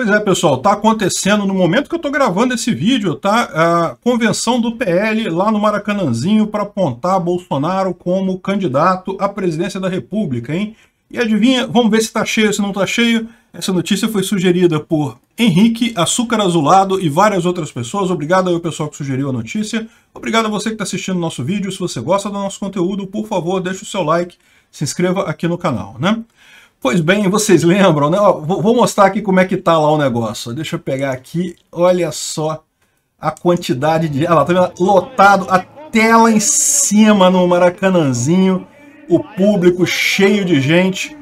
Pois é, pessoal, está acontecendo no momento que eu estou gravando esse vídeo, tá? A convenção do PL lá no Maracanãzinho para apontar Bolsonaro como candidato à presidência da República, hein? E adivinha, vamos ver se está cheio, se não está cheio. Essa notícia foi sugerida por Henrique, Açúcar Azulado e várias outras pessoas. Obrigado ao pessoal que sugeriu a notícia. Obrigado a você que está assistindo o nosso vídeo. Se você gosta do nosso conteúdo, por favor, deixe o seu like, se inscreva aqui no canal, né? Pois bem, vocês lembram, né? Ó, vou mostrar aqui como é que tá lá o negócio. Deixa eu pegar aqui, olha só a quantidade de... Olha ah lá, tá vendo? Lotado até lá em cima no Maracanãzinho, o público cheio de gente,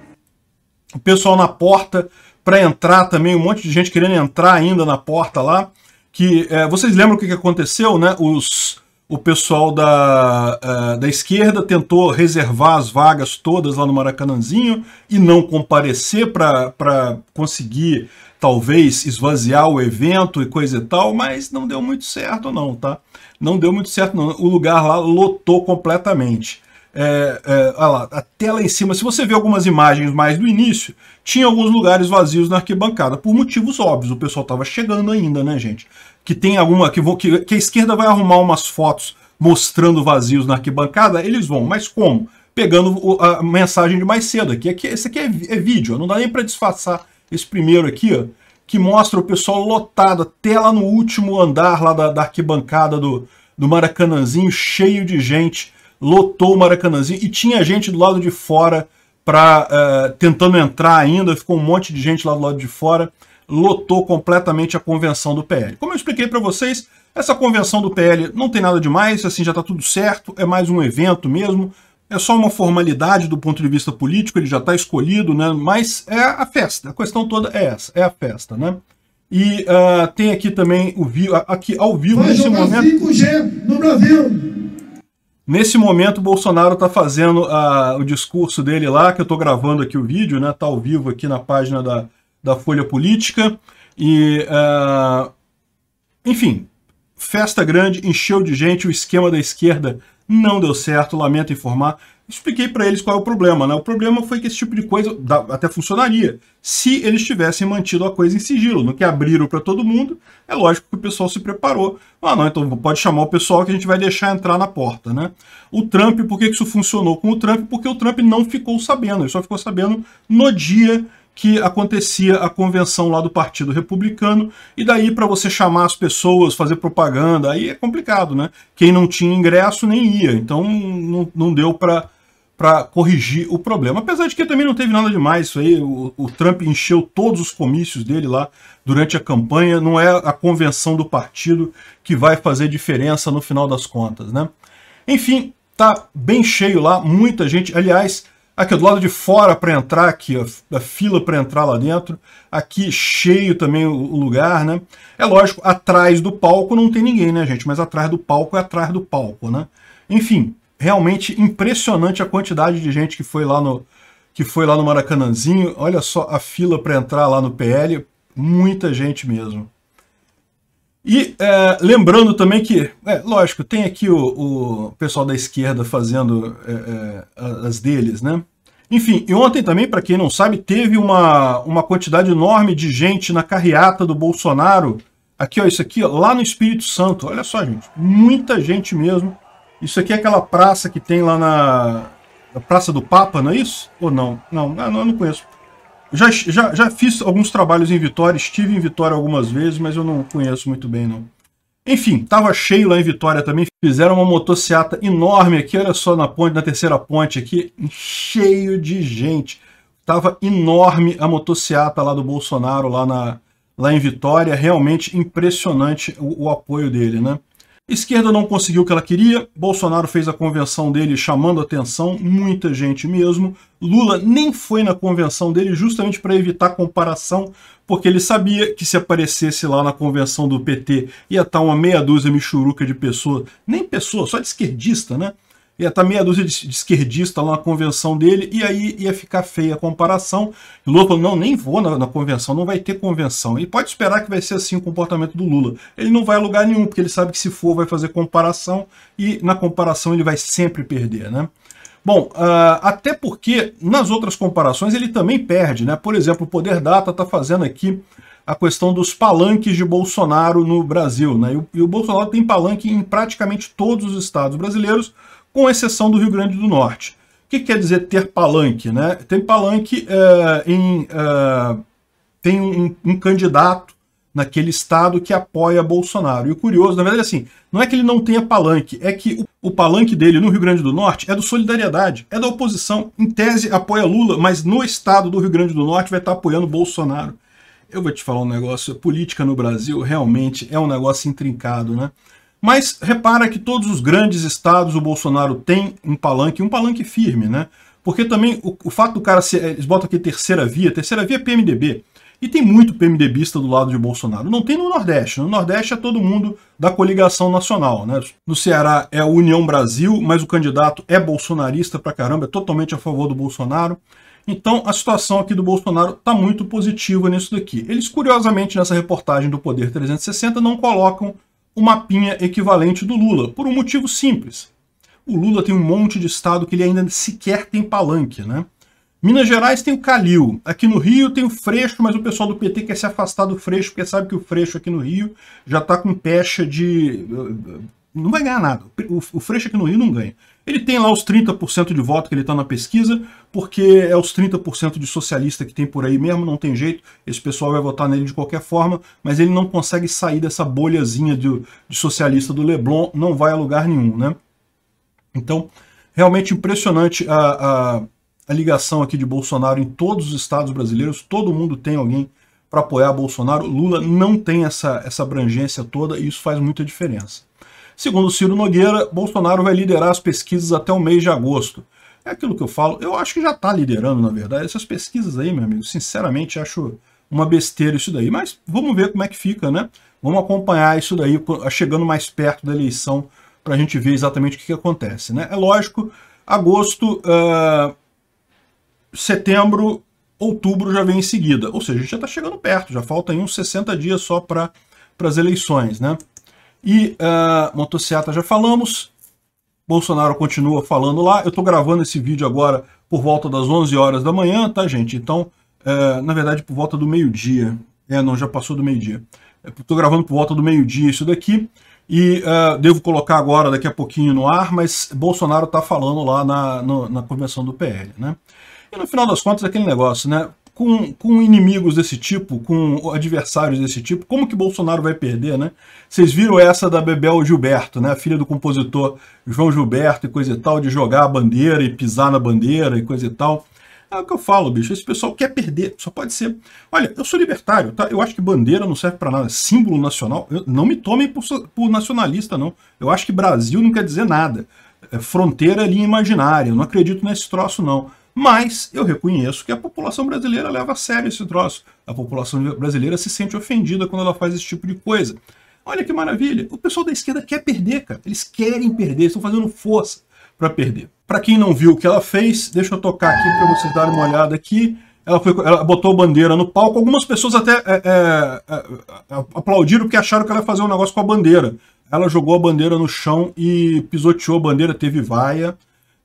o pessoal na porta para entrar também, um monte de gente querendo entrar ainda na porta lá, que é, vocês lembram o que aconteceu, né? Os o pessoal da, eh, da esquerda tentou reservar as vagas todas lá no Maracanãzinho e não comparecer para conseguir, talvez, esvaziar o evento e coisa e tal, mas não deu muito certo não, tá? Não deu muito certo não. O lugar lá lotou completamente. É, é, olha lá, até lá em cima, se você vê algumas imagens mais do início, tinha alguns lugares vazios na arquibancada, por motivos óbvios, o pessoal estava chegando ainda, né, gente? que tem alguma. Que, vou, que, que a esquerda vai arrumar umas fotos mostrando vazios na arquibancada, eles vão. Mas como? Pegando a mensagem de mais cedo aqui. aqui esse aqui é, é vídeo, não dá nem para disfarçar esse primeiro aqui, ó, que mostra o pessoal lotado até lá no último andar lá da, da arquibancada do, do Maracanãzinho, cheio de gente. Lotou o Maracanãzinho e tinha gente do lado de fora pra, uh, tentando entrar ainda, ficou um monte de gente lá do lado de fora lotou completamente a convenção do PL. Como eu expliquei para vocês, essa convenção do PL não tem nada demais, assim já está tudo certo, é mais um evento mesmo, é só uma formalidade do ponto de vista político, ele já está escolhido, né? mas é a festa, a questão toda é essa, é a festa. né? E uh, tem aqui também, o aqui ao vivo, Vai nesse momento... 5G no Brasil! Nesse momento, o Bolsonaro está fazendo uh, o discurso dele lá, que eu estou gravando aqui o vídeo, né? Está ao vivo aqui na página da, da Folha Política. E, uh, enfim, festa grande, encheu de gente, o esquema da esquerda não deu certo, lamento informar. Expliquei para eles qual é o problema, né? O problema foi que esse tipo de coisa até funcionaria se eles tivessem mantido a coisa em sigilo, no que abriram para todo mundo. É lógico que o pessoal se preparou. Ah, não, então pode chamar o pessoal que a gente vai deixar entrar na porta, né? O Trump, por que isso funcionou com o Trump? Porque o Trump não ficou sabendo, ele só ficou sabendo no dia que acontecia a convenção lá do Partido Republicano, e daí para você chamar as pessoas, fazer propaganda, aí é complicado, né? Quem não tinha ingresso nem ia, então não, não deu para para corrigir o problema. Apesar de que também não teve nada demais isso aí, o, o, Trump encheu todos os comícios dele lá durante a campanha, não é a convenção do partido que vai fazer diferença no final das contas, né? Enfim, tá bem cheio lá, muita gente. Aliás, Aqui do lado de fora para entrar aqui, ó, a fila para entrar lá dentro. Aqui cheio também o, o lugar, né? É lógico, atrás do palco não tem ninguém, né, gente? Mas atrás do palco é atrás do palco, né? Enfim, realmente impressionante a quantidade de gente que foi lá no que foi lá no Maracanãzinho. Olha só a fila para entrar lá no PL, muita gente mesmo. E é, lembrando também que, é, lógico, tem aqui o, o pessoal da esquerda fazendo é, é as deles, né? Enfim, e ontem também, para quem não sabe, teve uma, uma quantidade enorme de gente na carreata do Bolsonaro. Aqui, ó, isso aqui, ó, lá no Espírito Santo. Olha só, gente, muita gente mesmo. Isso aqui é aquela praça que tem lá na, na Praça do Papa, não é isso? Ou não? Não, ah, não, não conheço. Já, já, já fiz alguns trabalhos em Vitória, estive em Vitória algumas vezes, mas eu não conheço muito bem, não. Enfim, tava cheio lá em Vitória também. Fizeram uma motociata enorme aqui, olha só, na ponte, na terceira ponte aqui, cheio de gente. Tava enorme a motociata lá do Bolsonaro, lá, na, lá em Vitória. Realmente impressionante o, o apoio dele, né? Esquerda não conseguiu o que ela queria, Bolsonaro fez a convenção dele chamando atenção, muita gente mesmo. Lula nem foi na convenção dele justamente para evitar comparação, porque ele sabia que se aparecesse lá na convenção do PT ia estar tá uma meia dúzia michuruca de pessoas, nem pessoa, só de esquerdista, né? ia estar tá meia dúzia de, de esquerdista lá na convenção dele, e aí ia ficar feia a comparação. E Lula falou, não, nem vou na, na, convenção, não vai ter convenção. E pode esperar que vai ser assim o comportamento do Lula. Ele não vai a lugar nenhum, porque ele sabe que se for vai fazer comparação, e na comparação ele vai sempre perder, né? Bom, uh, até porque nas outras comparações ele também perde, né? Por exemplo, o Poder Data está fazendo aqui a questão dos palanques de Bolsonaro no Brasil, né? E o, e o Bolsonaro tem palanque em praticamente todos os estados brasileiros, com exceção do Rio Grande do Norte. O que quer dizer ter palanque? Né? Tem palanque é, em. É, tem um, um, candidato naquele estado que apoia Bolsonaro. E o curioso, na verdade, assim, não é que ele não tenha palanque, é que o, o palanque dele no Rio Grande do Norte é do Solidariedade, é da oposição. Em tese, apoia Lula, mas no estado do Rio Grande do Norte vai estar apoiando Bolsonaro. Eu vou te falar um negócio, política no Brasil realmente é um negócio intrincado, né? Mas repara que todos os grandes estados o Bolsonaro tem um palanque, um palanque firme, né? Porque também o, o fato do cara ser, eles botam aqui terceira via, terceira via é PMDB. E tem muito PMDBista do lado de Bolsonaro. Não tem no Nordeste. No Nordeste é todo mundo da coligação nacional. Né? No Ceará é a União Brasil, mas o candidato é bolsonarista pra caramba, é totalmente a favor do Bolsonaro. Então a situação aqui do Bolsonaro tá muito positiva nisso daqui. Eles, curiosamente, nessa reportagem do Poder 360, não colocam o mapinha equivalente do Lula, por um motivo simples. O Lula tem um monte de estado que ele ainda sequer tem palanque, né? Minas Gerais tem o Calil, aqui no Rio tem o Freixo, mas o pessoal do PT quer se afastar do Freixo, porque sabe que o Freixo aqui no Rio já está com pecha de não vai ganhar nada. O, Freixo aqui no Rio não ganha. Ele tem lá os 30% de voto que ele está na pesquisa, porque é os 30% de socialista que tem por aí mesmo, não tem jeito, esse pessoal vai votar nele de qualquer forma, mas ele não consegue sair dessa bolhazinha de, de socialista do Leblon, não vai a lugar nenhum, né? Então, realmente impressionante a, a, a ligação aqui de Bolsonaro em todos os estados brasileiros, todo mundo tem alguém para apoiar Bolsonaro, Lula não tem essa, essa abrangência toda e isso faz muita diferença. Segundo Ciro Nogueira, Bolsonaro vai liderar as pesquisas até o mês de agosto. É aquilo que eu falo, eu acho que já está liderando, na verdade, essas pesquisas aí, meu amigo. Sinceramente, acho uma besteira isso daí. Mas vamos ver como é que fica, né? Vamos acompanhar isso daí, chegando mais perto da eleição, para a gente ver exatamente o que, que, acontece, né? É lógico, agosto, uh, setembro, outubro já vem em seguida. Ou seja, a gente já está chegando perto, já faltam uns 60 dias só para as eleições, né? E uh, motocicleta já falamos. Bolsonaro continua falando lá. Eu estou gravando esse vídeo agora por volta das 11 horas da manhã, tá, gente? Então, uh, na verdade, por volta do meio-dia. É, não, já passou do meio-dia. Estou gravando por volta do meio-dia isso daqui. E uh, devo colocar agora, daqui a pouquinho, no ar, mas Bolsonaro está falando lá na, no, na convenção do PL, né? E no final das contas, é aquele negócio, né? com, com inimigos desse tipo, com adversários desse tipo, como que Bolsonaro vai perder, né? Vocês viram essa da Bebel Gilberto, né? A filha do compositor João Gilberto e coisa e tal, de jogar a bandeira e pisar na bandeira e coisa e tal. É o que eu falo, bicho. Esse pessoal quer perder. Só pode ser. Olha, eu sou libertário, tá? Eu acho que bandeira não serve para nada. Símbolo nacional. Eu, não me tomem por, por, nacionalista, não. Eu acho que Brasil não quer dizer nada. É, fronteira é linha imaginária. Eu não acredito nesse troço, não. Mas eu reconheço que a população brasileira leva a sério esse troço. A população brasileira se sente ofendida quando ela faz esse tipo de coisa. Olha que maravilha. O pessoal da esquerda quer perder, cara. Eles querem perder, estão fazendo força para perder. Para quem não viu o que ela fez, deixa eu tocar aqui para vocês darem uma olhada aqui. Ela, foi, ela botou bandeira no palco. Algumas pessoas até é, é, é, é, aplaudiram porque acharam que ela ia fazer um negócio com a bandeira. Ela jogou a bandeira no chão e pisoteou a bandeira, teve vaia.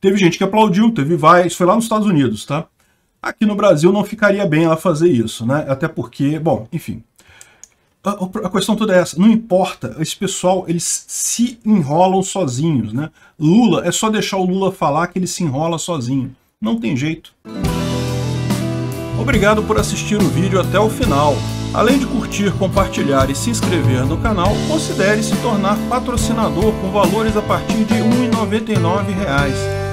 Teve gente que aplaudiu, teve vai, isso foi lá nos Estados Unidos, tá? Aqui no Brasil não ficaria bem ela fazer isso, né? Até porque, bom, enfim. A, a questão toda é essa, não importa, esse pessoal, eles se enrolam sozinhos, né? Lula, é só deixar o Lula falar que ele se enrola sozinho. Não tem jeito. Obrigado por assistir o vídeo até o final. Além de curtir, compartilhar e se inscrever no canal, considere se tornar patrocinador com valores a partir de R$ 1,99